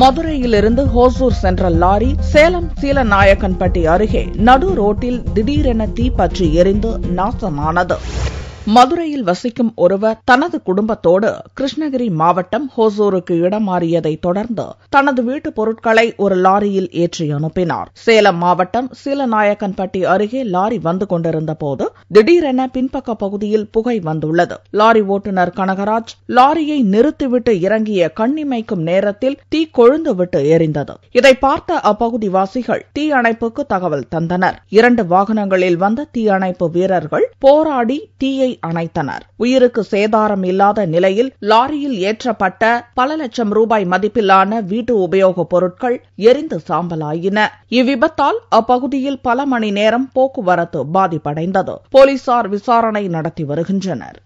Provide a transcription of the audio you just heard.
மதுரையிலிருந்து ஹோசூர் சென்ற லாரி சேலம் சீலநாயக்கன்பட்டி அருகே நடு ரோட்டில் திடீரென தீப்பற்றி எரிந்து நாசமானது மதுரையில் வசிக்கும் ஒருவர் தனது குடும்பத்தோடு கிருஷ்ணகிரி மாவட்டம் ஹோசூருக்கு இடம் மாறியதை தொடர்ந்து தனது வீட்டுப் பொருட்களை ஒரு லாரியில் ஏற்றி அனுப்பினார் சேலம் மாவட்டம் சீலநாயக்கன்பட்டி அருகே லாரி வந்து கொண்டிருந்த போது திடீரென பின்பக்க பகுதியில் புகை வந்துள்ளது லாரி ஓட்டுநர் கனகராஜ் லாரியை நிறுத்திவிட்டு இறங்கிய கண்ணிமைக்கும் நேரத்தில் தீ கொழுந்துவிட்டு எரிந்தது இதை பார்த்த அப்பகுதி வாசிகள் தீ அணைப்புக்கு தகவல் தந்தனர் இரண்டு வாகனங்களில் வந்த தீயணைப்பு வீரர்கள் போராடி தீயை தீயை அணைத்தனர் உயிருக்கு சேதாரம் இல்லாத நிலையில் லாரியில் ஏற்றப்பட்ட பல லட்சம் ரூபாய் மதிப்பிலான வீட்டு உபயோகப் பொருட்கள் எரிந்து சாம்பலாயின இவ்விபத்தால் அப்பகுதியில் பல மணி நேரம் போக்குவரத்து பாதிப்படைந்தது போலீசார் விசாரணை நடத்தி வருகின்றனர்